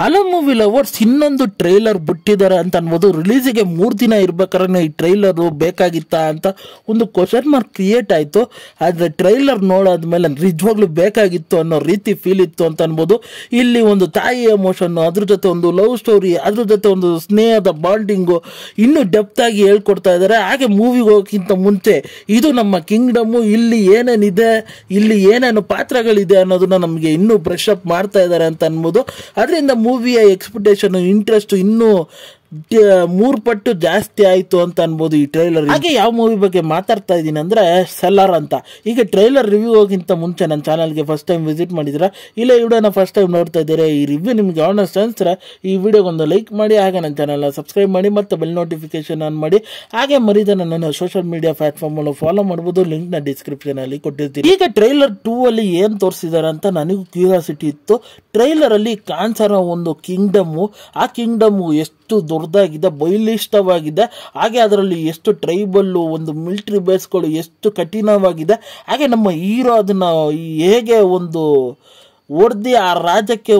ಹಲವು movie lovers ಇನ್ನೊಂದು trailer ಬಿಟ್ಟಿದ್ದಾರೆ ಅಂತ ಅನ್ಬೋದು ರಿಲೀಸಿಗೆ ಮೂರು ದಿನ ಇರ್ಬೇಕಾದ್ರೆ ಈ ಟ್ರೈಲರು ಬೇಕಾಗಿತ್ತಾ ಅಂತ ಒಂದು ಕ್ವಶನ್ ಮಾರ್ಕ್ ಕ್ರಿಯೇಟ್ ಆಯಿತು ಆದರೆ ಟ್ರೈಲರ್ ಮೇಲೆ ನಿಜವಾಗ್ಲೂ ಬೇಕಾಗಿತ್ತು ಅನ್ನೋ ರೀತಿ ಫೀಲ್ ಇತ್ತು ಅಂತ ಅನ್ಬೋದು ಇಲ್ಲಿ ಒಂದು ತಾಯಿ ಎಮೋಷನ್ನು ಅದ್ರ ಜೊತೆ ಒಂದು ಲವ್ ಸ್ಟೋರಿ ಅದ್ರ ಜೊತೆ ಒಂದು ಸ್ನೇಹದ ಬಾಂಡಿಂಗು ಇನ್ನೂ ಡೆಪ್ತಾಗಿ ಹೇಳ್ಕೊಡ್ತಾ ಇದ್ದಾರೆ ಹಾಗೆ ಮೂವಿಗೆ ಹೋಗೋಕ್ಕಿಂತ ಮುಂಚೆ ಇದು ನಮ್ಮ ಕಿಂಗ್ಡಮ್ಮು ಇಲ್ಲಿ ಏನೇನಿದೆ ಇಲ್ಲಿ ಏನೇನು ಪಾತ್ರಗಳಿದೆ ಅನ್ನೋದನ್ನ ನಮಗೆ ಇನ್ನೂ ಬ್ರಷ್ ಅಪ್ ಮಾಡ್ತಾ ಇದ್ದಾರೆ ಅಂತ ಅನ್ಬೋದು ಅದರಿಂದ ಮೂವಿಯ ಎಕ್ಸ್ಪೆಕ್ಟೇಷನ್ ಇಂಟ್ರೆಸ್ಟು ಇನ್ನೂ ಮೂರು ಪಟ್ಟು ಜಾಸ್ತಿ ಆಯಿತು ಅಂತ ಅನ್ಬೋದು ಈ ಟ್ರೈಲರ್ ಹಾಗೆ ಯಾವ ಮೂವಿ ಬಗ್ಗೆ ಮಾತಾಡ್ತಾ ಇದ್ದೀನಿ ಅಂದರೆ ಸೆಲ್ಲರ್ ಅಂತ ಈಗ ಟ್ರೈಲರ್ ರಿವ್ಯೂ ಹೋಗಿಂತ ಮುಂಚೆ ನನ್ನ ಚಾನಲ್ಗೆ ಫಸ್ಟ್ ಟೈಮ್ ವಿಸಿಟ್ ಮಾಡಿದ್ರೆ ಇಲ್ಲ ಈ ವಿಡಿಯೋನ ಫಸ್ಟ್ ಟೈಮ್ ನೋಡ್ತಾ ಇದ್ದೀರಾ ಈ ರಿವ್ಯೂ ನಿಮ್ಗೆ ಆನೆಸ್ಟ್ ಅನ್ಸ್ರೆ ಈ ಒಂದು ಲೈಕ್ ಮಾಡಿ ಹಾಗೆ ನನ್ನ ಚಾನಲ್ನ ಸಬ್ಸ್ಕ್ರೈಬ್ ಮಾಡಿ ಮತ್ತು ಬೆಲ್ ನೋಟಿಫಿಕೇಶನ್ ಆನ್ ಮಾಡಿ ಹಾಗೆ ಮರೀದ ನನ್ನ ಸೋಷಿಯಲ್ ಮೀಡಿಯಾ ಪ್ಲಾಟ್ಫಾರ್ಮ್ ಅಲ್ಲಿ ಫಾಲೋ ಮಾಡ್ಬೋದು ಲಿಂಕ್ನ ಡಿಸ್ಕ್ರಿಪ್ಷನಲ್ಲಿ ಕೊಟ್ಟಿರ್ತೀನಿ ಈಗ ಟ್ರೈಲರ್ ಟೂ ಅಲ್ಲಿ ಏನು ತೋರಿಸಿದ್ದಾರೆ ಅಂತ ನನಗೂ ಕ್ಯೂರಿಯಾಸಿಟಿ ಇತ್ತು ಟ್ರೈಲರಲ್ಲಿ ಕಾಣಿಸೋ ಒಂದು ಕಿಂಗ್ಡಮ್ಮು ಆ ಕಿಂಗ್ಡಮ್ಮು ಎಷ್ಟು ದೊಡ್ಡ ದೊಡ್ಡದಾಗಿದೆ ಬಯಲಿಷ್ಟವಾಗಿದೆ ಹಾಗೆ ಅದರಲ್ಲಿ ಎಷ್ಟು ಟ್ರೈಬಲ್ಲು ಒಂದು ಮಿಲ್ಟ್ರಿ ಬೇಸ್ಗಳು ಎಷ್ಟು ಕಠಿಣವಾಗಿದೆ ಹಾಗೆ ನಮ್ಮ ಹೀರೋ ಅದನ್ನು ಹೇಗೆ ಒಂದು ಹೊಡೆದಿ ಆ ರಾಜ್ಯಕ್ಕೆ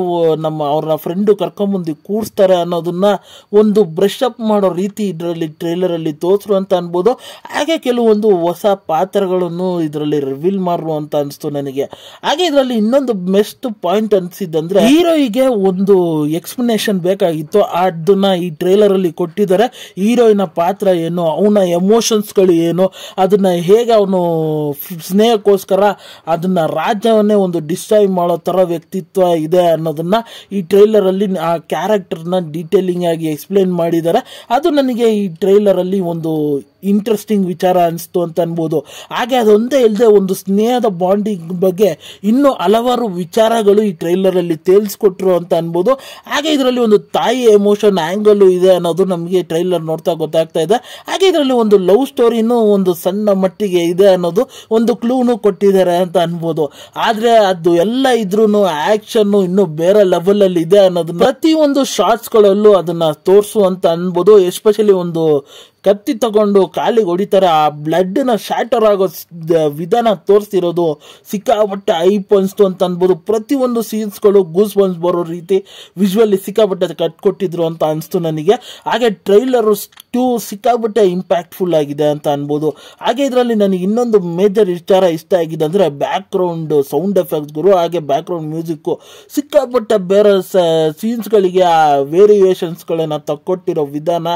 ನಮ್ಮ ಅವ್ರ ಫ್ರೆಂಡು ಕರ್ಕೊಂಬಂದು ಕೂರಿಸ್ತಾರೆ ಅನ್ನೋದನ್ನ ಒಂದು ಬ್ರಷ್ ಅಪ್ ಮಾಡೋ ರೀತಿ ಇದರಲ್ಲಿ ಟ್ರೇಲರಲ್ಲಿ ತೋರಿಸ್ರು ಅಂತ ಅನ್ಬೋದು ಹಾಗೆ ಕೆಲವೊಂದು ಹೊಸ ಪಾತ್ರಗಳನ್ನು ಇದರಲ್ಲಿ ರಿವೀಲ್ ಮಾಡ್ರು ಅಂತ ಅನಿಸ್ತು ನನಗೆ ಹಾಗೆ ಇದರಲ್ಲಿ ಇನ್ನೊಂದು ಬೆಸ್ಟ್ ಪಾಯಿಂಟ್ ಅನಿಸಿದ್ದಂದ್ರೆ ಹೀರೋಯಿಗೆ ಒಂದು ಎಕ್ಸ್ಪ್ಲನೇಷನ್ ಬೇಕಾಗಿತ್ತು ಅದನ್ನ ಈ ಟ್ರೇಲರ್ ಅಲ್ಲಿ ಕೊಟ್ಟಿದ್ದಾರೆ ಹೀರೋಯಿನ ಪಾತ್ರ ಏನು ಅವನ ಎಮೋಷನ್ಸ್ಗಳು ಏನು ಅದನ್ನ ಹೇಗೆ ಅವನು ಸ್ನೇಹಕ್ಕೋಸ್ಕರ ಅದನ್ನ ರಾಜ್ಯವನ್ನೇ ಒಂದು ಡಿಸ್ಟ್ರಾಯ್ ಮಾಡೋ ಥರ ವ್ಯಕ್ತಿತ್ವ ಇದೆ ಅನ್ನೋದನ್ನು ಈ ಟ್ರೈಲರಲ್ಲಿ ಆ ಕ್ಯಾರೆಕ್ಟರ್ನ ಡೀಟೇಲಿಂಗ್ ಆಗಿ ಎಕ್ಸ್ಪ್ಲೇನ್ ಮಾಡಿದ್ದಾರೆ ಅದು ನನಗೆ ಈ ಟ್ರೈಲರಲ್ಲಿ ಒಂದು ಇಂಟ್ರೆಸ್ಟಿಂಗ್ ವಿಚಾರ ಅನಿಸ್ತು ಅಂತ ಅನ್ಬೋದು ಹಾಗೆ ಅದೊಂದೇ ಇಲ್ಲದೆ ಒಂದು ಸ್ನೇಹದ ಬಾಂಡಿಂಗ್ ಬಗ್ಗೆ ಇನ್ನೂ ಹಲವಾರು ವಿಚಾರಗಳು ಈ ಟ್ರೈಲರಲ್ಲಿ ತೇಲಿಸ್ಕೊಟ್ರು ಅಂತ ಅನ್ಬೋದು ಹಾಗೆ ಇದರಲ್ಲಿ ಒಂದು ತಾಯಿ ಎಮೋಷನ್ ಆ್ಯಂಗಲ್ಲು ಇದೆ ಅನ್ನೋದು ನಮಗೆ ಟ್ರೈಲರ್ ನೋಡ್ತಾ ಗೊತ್ತಾಗ್ತಾ ಇದೆ ಹಾಗೆ ಇದರಲ್ಲಿ ಒಂದು ಲವ್ ಸ್ಟೋರಿನೂ ಒಂದು ಸಣ್ಣ ಮಟ್ಟಿಗೆ ಇದೆ ಅನ್ನೋದು ಒಂದು ಕ್ಲೂನು ಕೊಟ್ಟಿದ್ದಾರೆ ಅಂತ ಅನ್ಬೋದು ಆದರೆ ಅದು ಎಲ್ಲ ಇದ್ರೂ ಆ್ಯಕ್ಷನ್ನು ಇನ್ನೂ ಬೇರೆ ಲೆವೆಲಲ್ಲಿ ಇದೆ ಅನ್ನೋದನ್ನ ಪ್ರತಿಯೊಂದು ಶಾರ್ಟ್ಸ್ಗಳಲ್ಲೂ ಅದನ್ನು ತೋರಿಸು ಅಂತ ಅನ್ಬೋದು ಎಸ್ಪೆಷಲಿ ಒಂದು ಕತ್ತಿ ತಗೊಂಡು ಕಾಲಿಗೆ ಹೊಡಿತಾರೆ ಆ ಬ್ಲಡ್ನ ಶ್ಯಾಟರ್ ಆಗೋ ವಿಧಾನ ತೋರಿಸಿರೋದು ಸಿಕ್ಕಾಪಟ್ಟೆ ಐ ಅನಿಸ್ತು ಅಂತ ಅನ್ಬೋದು ಪ್ರತಿಯೊಂದು ಸೀನ್ಸ್ಗಳು ಗೂಸ್ ಬನ್ಸ್ ಬರೋ ರೀತಿ ವಿಜುವಲಿ ಸಿಕ್ಕಾಪಟ್ಟೆ ಕಟ್ಕೊಟ್ಟಿದ್ರು ಅಂತ ಅನಿಸ್ತು ನನಗೆ ಹಾಗೆ ಟ್ರೈಲರು ಟೂ ಸಿಕ್ಕಾಪಟ್ಟೆ ಇಂಪ್ಯಾಕ್ಟ್ಫುಲ್ ಆಗಿದೆ ಅಂತ ಅನ್ಬೋದು ಹಾಗೆ ಇದರಲ್ಲಿ ನನಗೆ ಇನ್ನೊಂದು ಮೇಜರ್ ವಿಚಾರ ಇಷ್ಟ ಆಗಿದೆ ಅಂದರೆ ಬ್ಯಾಕ್ಗ್ರೌಂಡ್ ಸೌಂಡ್ ಗುರು ಹಾಗೆ ಬ್ಯಾಕ್ಗ್ರೌಂಡ್ ಮ್ಯೂಸಿಕ್ಕು ಸಿಕ್ಕಾಪಟ್ಟೆ ಬೇರೆ ಸೀನ್ಸ್ಗಳಿಗೆ ಆ ವೇರಿಯೇಷನ್ಸ್ಗಳನ್ನು ತಕ್ಕೊಟ್ಟಿರೋ ವಿಧಾನ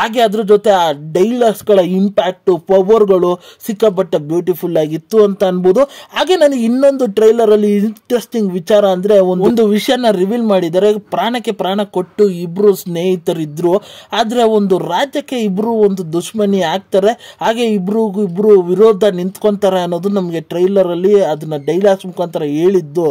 ಹಾಗೆ ಅದ್ರ ಜೊತೆ ಆ ಡೈಲಾಗ್ಸ್ಗಳ ಇಂಪ್ಯಾಕ್ಟು ಪವರ್ಗಳು ಸಿಕ್ಕಾಪಟ್ಟೆ ಬ್ಯೂಟಿಫುಲ್ ಆಗಿತ್ತು ಅಂತ ಅನ್ಬೋದು ಹಾಗೆ ನನಗೆ ಇನ್ನೊಂದು ಟ್ರೈಲರ್ ಅಲ್ಲಿ ಇಂಟ್ರೆಸ್ಟಿಂಗ್ ವಿಚಾರ ಅಂದ್ರೆ ಒಂದು ವಿಷಯನ ರಿವೀಲ್ ಮಾಡಿದ್ದಾರೆ ಪ್ರಾಣಕ್ಕೆ ಪ್ರಾಣ ಕೊಟ್ಟು ಇಬ್ಬರು ಸ್ನೇಹಿತರಿದ್ರು ಆದರೆ ಒಂದು ರಾಜ್ಯಕ್ಕೆ ಇಬ್ರು ಒಂದು ದುಶ್ಮನಿ ಆಗ್ತಾರೆ ಹಾಗೆ ಇಬ್ರು ಇಬ್ರು ವಿರೋಧ ನಿಂತ್ಕೊಂತಾರೆ ಅನ್ನೋದು ನಮಗೆ ಅಲ್ಲಿ ಅದನ್ನ ಡೈಲಾಗ್ಸ್ ಮುಖಾಂತರ ಹೇಳಿದ್ದು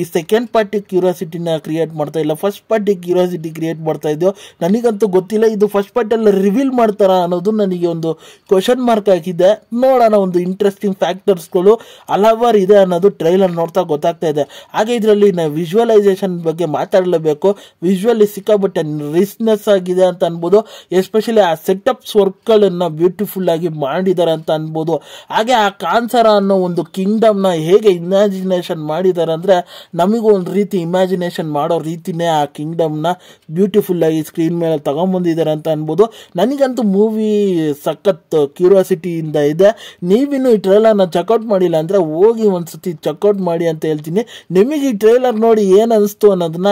ಈ ಸೆಕೆಂಡ್ ಪಾರ್ಟಿ ಕ್ಯೂರಿಯಾಸಿಟಿನ ಕ್ರಿಯೇಟ್ ಮಾಡ್ತಾ ಇಲ್ಲ ಫಸ್ಟ್ ಪಾರ್ಟಿ ಕ್ಯೂರಿಯಾಸಿಟಿ ಕ್ರಿಯೇಟ್ ಮಾಡ್ತಾ ಇದ್ದು ನನಗಂತೂ ಗೊತ್ತಿಲ್ಲ ಇದು ಫಸ್ಟ್ ಅಲ್ಲಿ ರಿವೀಲ್ ಮಾಡ್ತಾ ಮಾಡ್ತಾರಾ ಅನ್ನೋದು ನನಗೆ ಒಂದು ಕ್ವಶನ್ ಮಾರ್ಕ್ ಆಗಿದೆ ನೋಡೋಣ ಒಂದು ಇಂಟ್ರೆಸ್ಟಿಂಗ್ ಫ್ಯಾಕ್ಟರ್ಸ್ಗಳು ಹಲವಾರು ಇದೆ ಅನ್ನೋದು ಟ್ರೈಲರ್ ನೋಡ್ತಾ ಗೊತ್ತಾಗ್ತಾ ಇದೆ ಹಾಗೆ ಇದರಲ್ಲಿ ನಾವು ವಿಜುವಲೈಸೇಷನ್ ಬಗ್ಗೆ ಮಾತಾಡಲೇಬೇಕು ವಿಜುವಲಿ ಸಿಕ್ಕಾಬಟ್ಟೆ ರಿಸ್ನೆಸ್ ಆಗಿದೆ ಅಂತ ಅನ್ಬೋದು ಎಸ್ಪೆಷಲಿ ಆ ಸೆಟಪ್ಸ್ ವರ್ಕ್ಗಳನ್ನು ಬ್ಯೂಟಿಫುಲ್ ಆಗಿ ಮಾಡಿದ್ದಾರೆ ಅಂತ ಅನ್ಬೋದು ಹಾಗೆ ಆ ಕಾನ್ಸರ ಅನ್ನೋ ಒಂದು ಕಿಂಗ್ಡಮ್ನ ಹೇಗೆ ಇಮ್ಯಾಜಿನೇಷನ್ ಮಾಡಿದ್ದಾರೆ ಅಂದರೆ ನಮಗೂ ಒಂದು ರೀತಿ ಇಮ್ಯಾಜಿನೇಷನ್ ಮಾಡೋ ರೀತಿನೇ ಆ ಕಿಂಗ್ಡಮ್ನ ಬ್ಯೂಟಿಫುಲ್ ಆಗಿ ಸ್ಕ್ರೀನ್ ಮೇಲೆ ತಗೊಂಬಂದಿದ್ದಾರೆ ಅಂತ ಅನ್ಬೋದು ನನಗಂತೂ ಮೂವಿ ಸಖತ್ ಇಂದ ಇದೆ ನೀವಿನ್ನು ಈ ಟ್ರೈಲರ್ನ ಚೆಕ್ಔಟ್ ಮಾಡಿಲ್ಲ ಅಂದ್ರೆ ಹೋಗಿ ಒಂದ್ಸತಿ ಚೆಕ್ಔಟ್ ಮಾಡಿ ಅಂತ ಹೇಳ್ತೀನಿ ನಿಮಗೆ ಈ ಟ್ರೈಲರ್ ನೋಡಿ ಏನು ಅನ್ನಿಸ್ತು ಅನ್ನೋದನ್ನ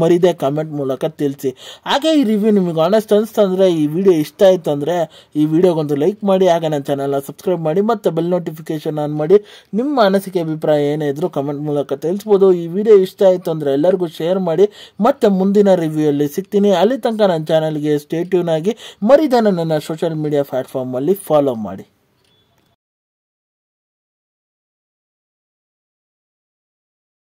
ಮರಿದೆ ಕಮೆಂಟ್ ಮೂಲಕ ತಿಳಿಸಿ ಹಾಗೆ ಈ ರಿವ್ಯೂ ನಿಮಗೆ ಆನೆಸ್ಟ್ ಅನಿಸ್ತಂದ್ರೆ ಈ ವಿಡಿಯೋ ಇಷ್ಟ ಆಯಿತು ಅಂದರೆ ಈ ವಿಡಿಯೋಗೊಂದು ಲೈಕ್ ಮಾಡಿ ಹಾಗೆ ನನ್ನ ಚಾನಲ್ನ ಸಬ್ಸ್ಕ್ರೈಬ್ ಮಾಡಿ ಮತ್ತು ಬೆಲ್ ನೋಟಿಫಿಕೇಷನ್ ಆನ್ ಮಾಡಿ ನಿಮ್ಮ ಅನಿಸಿಕೆ ಅಭಿಪ್ರಾಯ ಏನೇ ಇದ್ದರೂ ಕಮೆಂಟ್ ಮೂಲಕ ತಿಳಿಸ್ಬೋದು ಈ ವಿಡಿಯೋ ಇಷ್ಟ ಆಯಿತು ಅಂದರೆ ಎಲ್ಲರಿಗೂ ಶೇರ್ ಮಾಡಿ ಮತ್ತೆ ಮುಂದಿನ ರಿವ್ಯೂ ಅಲ್ಲಿ ಸಿಗ್ತೀನಿ ಅಲ್ಲಿ ತನಕ ನನ್ನ ಚಾನಲ್ಗೆ ಸ್ಟೇಟ್ಯೂನ್ ಆಗಿ ಮರಿದನ ನನ್ನ ಸೋಷಿಯಲ್ ಮೀಡಿಯಾ ಪ್ಲ್ಯಾಟ್ಫಾರ್ಮಲ್ಲಿ ಫಾಲೋ ಮಾಡಿ